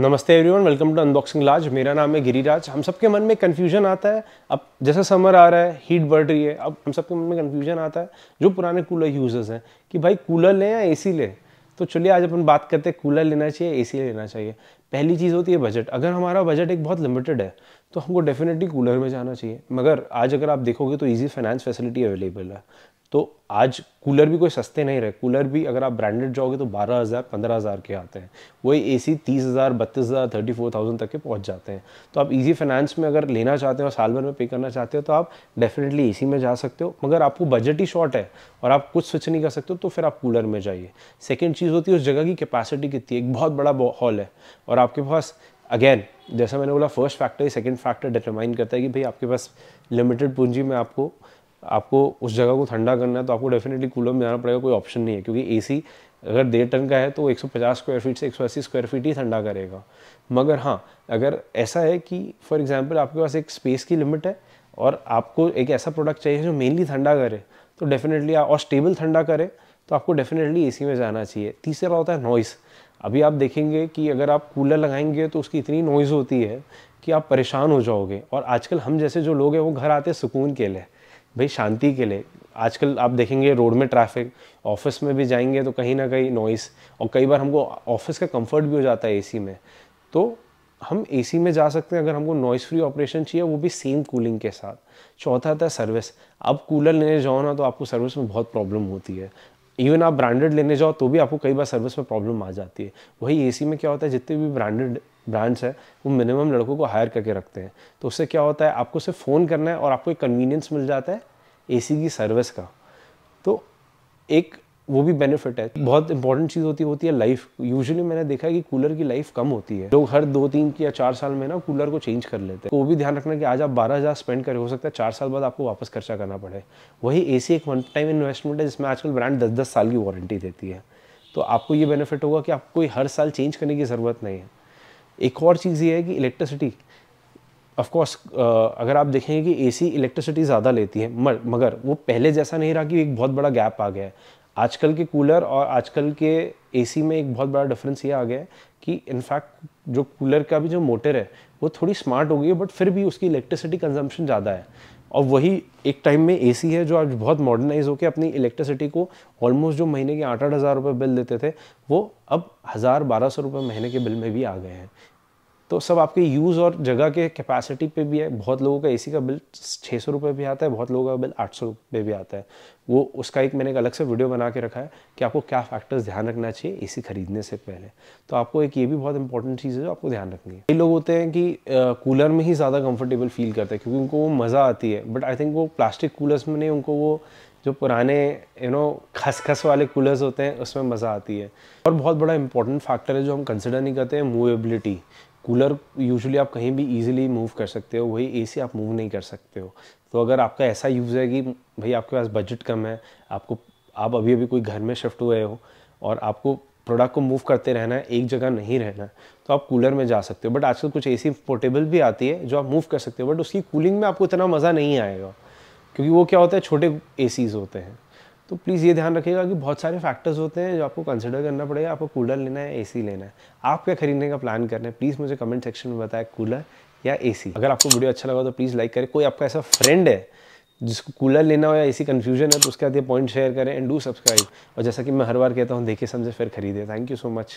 नमस्ते everyone welcome to unboxing लाज मेरा नाम है गिरिराज हम सबके मन में कन्फ्यूजन आता है अब जैसा समर आ रहा है हीट बढ़ रही है अब हम सबके मन में कन्फ्यूजन आता है जो पुराने कूलर यूजर्स हैं कि भाई कूलर लें या ए सी लें तो चलिए आज अपन बात करते हैं कूलर लेना चाहिए ए सी लेना चाहिए पहली चीज़ होती है बजट अगर हमारा बजट एक बहुत लिमिटेड है तो हमको डेफिनेटली कूलर में जाना चाहिए मगर आज अगर आप देखोगे तो ईजी फाइनेंस फैसिलिटी अवेलेबल है तो आज कूलर भी कोई सस्ते नहीं रहे कूलर भी अगर आप ब्रांडेड जाओगे तो बारह हज़ार पंद्रह हज़ार के आते हैं वही ए सी तीस हज़ार बत्तीस हज़ार थर्टी फोर थाउजेंड तक के पहुंच जाते हैं तो आप इजी फाइनेंस में अगर लेना चाहते हो और साल भर में पे करना चाहते हो तो आप डेफिनेटली ए सी में जा सकते हो मगर आपको बजट ही शॉर्ट है और आप कुछ स्विच नहीं कर सकते हो तो फिर आप कूलर में जाइए सेकेंड चीज़ होती है उस जगह की कैपेसिटी कितनी है एक बहुत बड़ा हॉल है और आपके पास अगेन जैसा मैंने बोला first factor second factor determine करता है कि भाई आपके पास लिमिटेड पूंजी में आपको आपको उस जगह को ठंडा करना है तो आपको डेफिनेटली कूलर में जाना पड़ेगा कोई ऑप्शन नहीं है क्योंकि एसी अगर डेढ़ टन का है तो 150 स्क्वायर फीट से 180 स्क्वायर फीट ही ठंडा करेगा मगर हाँ अगर ऐसा है कि फॉर एग्जांपल आपके पास एक स्पेस की लिमिट है और आपको एक ऐसा प्रोडक्ट चाहिए जो मेनली ठंडा करे तो डेफिनेटली और स्टेबल ठंडा करे तो आपको डेफिनेटली ए में जाना चाहिए तीसरा होता है नॉइस अभी आप देखेंगे कि अगर आप कूलर लगाएंगे तो उसकी इतनी नॉइज़ होती है कि आप परेशान हो जाओगे और आजकल हम जैसे जो लोग हैं वो घर आते सुकून के लिए भाई शांति के लिए आजकल आप देखेंगे रोड में ट्रैफिक ऑफिस में भी जाएंगे तो कहीं ना कहीं नॉइज़ और कई बार हमको ऑफिस का कंफर्ट भी हो जाता है एसी में तो हम एसी में जा सकते हैं अगर हमको नॉइस फ्री ऑपरेशन चाहिए वो भी सेम कूलिंग के साथ चौथा था सर्विस अब कूलर लेने जाओ ना तो आपको सर्विस में बहुत प्रॉब्लम होती है इवन आप ब्रांडेड लेने जाओ तो भी आपको कई बार सर्विस में प्रॉब्लम आ जाती है वही ए में क्या होता है जितने भी ब्रांडेड ब्रांड्स हैं वो मिनिमम लड़कों को हायर करके रखते हैं तो उससे क्या होता है आपको सिर्फ फ़ोन करना है और आपको एक कन्वीनियंस मिल जाता है ए की सर्विस का तो एक वो भी बेनिफिट है बहुत इंपॉर्टेंट चीज़ होती होती है लाइफ यूजुअली मैंने देखा है कि कूलर की लाइफ कम होती है लोग हर दो तीन या चार साल में ना कूलर को चेंज कर लेते हैं तो वो भी ध्यान रखना कि आज आप बारह हज़ार स्पेंड करें हो सकता है चार साल बाद आपको वापस खर्चा करना पड़े वही ए एक वन टाइम इन्वेस्टमेंट है जिसमें आजकल ब्रांड दस दस साल की वारंटी देती है तो आपको ये बेनिफिट होगा कि आपको हर साल चेंज करने की ज़रूरत नहीं है एक और चीज़ ये है कि इलेक्ट्रिसिटी ऑफकोर्स अगर आप देखेंगे कि एसी इलेक्ट्रिसिटी ज़्यादा लेती है मगर वो पहले जैसा नहीं रहा कि एक बहुत बड़ा गैप आ गया है आजकल के कूलर और आजकल के एसी में एक बहुत बड़ा डिफरेंस ये आ गया है कि इनफैक्ट जो कूलर का भी जो मोटर है वो थोड़ी स्मार्ट हो गई है बट फिर भी उसकी इलेक्ट्रिसिटी कंजम्पशन ज़्यादा है और वही एक टाइम में एसी है जो आज बहुत मॉडर्नाइज होकर अपनी इलेक्ट्रिसिटी को ऑलमोस्ट जो महीने के आठ आठ हज़ार रुपये बिल देते थे वो अब हज़ार बारह सौ रुपये महीने के बिल में भी आ गए हैं तो सब आपके यूज़ और जगह के कैपेसिटी पे भी है बहुत लोगों का एसी का बिल छः सौ रुपये भी आता है बहुत लोगों का बिल आठ सौ रुपये भी आता है वो उसका एक मैंने एक अलग से वीडियो बना के रखा है कि आपको क्या फैक्टर्स ध्यान रखना चाहिए एसी खरीदने से पहले तो आपको एक ये भी बहुत इंपॉर्टेंट चीज़ है जो आपको ध्यान रखनी है कई लोग होते हैं कि कूलर में ही ज़्यादा कंफर्टेबल फील करते हैं क्योंकि उनको वो मज़ा आती है बट आई थिंक वो प्लास्टिक कूलर्स में नहीं उनको वो जो पुराने यू नो खसखस वाले कूलर्स होते हैं उसमें मज़ा आती है और बहुत बड़ा इंपॉर्टेंट फैक्टर है जो हम कंसिडर नहीं करते हैं मूवेबिलिटी कूलर यूजुअली आप कहीं भी इजीली मूव कर सकते हो वही एसी आप मूव नहीं कर सकते हो तो अगर आपका ऐसा यूज़ है कि भाई आपके पास बजट कम है आपको आप अभी अभी कोई घर में शिफ्ट हुए हो और आपको प्रोडक्ट को मूव करते रहना है एक जगह नहीं रहना है तो आप कूलर में जा सकते हो बट आजकल कुछ एसी पोर्टेबल भी आती है जो आप मूव कर सकते हो बट उसकी कूलिंग में आपको इतना मज़ा नहीं आएगा क्योंकि वो क्या होता है छोटे ए होते हैं तो प्लीज़ ये ध्यान रखिएगा कि बहुत सारे फैक्टर्स होते हैं जो आपको कंसिडर करना पड़ेगा आपको कूलर लेना है एसी लेना है आप क्या खरीदने का प्लान कर रहे हैं प्लीज़ मुझे कमेंट सेक्शन में बताएं कूलर या एसी अगर आपको वीडियो अच्छा लगा तो प्लीज़ लाइक करें कोई आपका ऐसा फ्रेंड है जिसको कूलर लेना हो या एसी कन्फ्यूजन है तो उसके बाद ये पॉइंट शेयर करें एंड डू सब्सक्राइब और जैसा कि मैं हर बार कहता हूँ देखिए समझे फिर खरीदे थैंक यू सो मच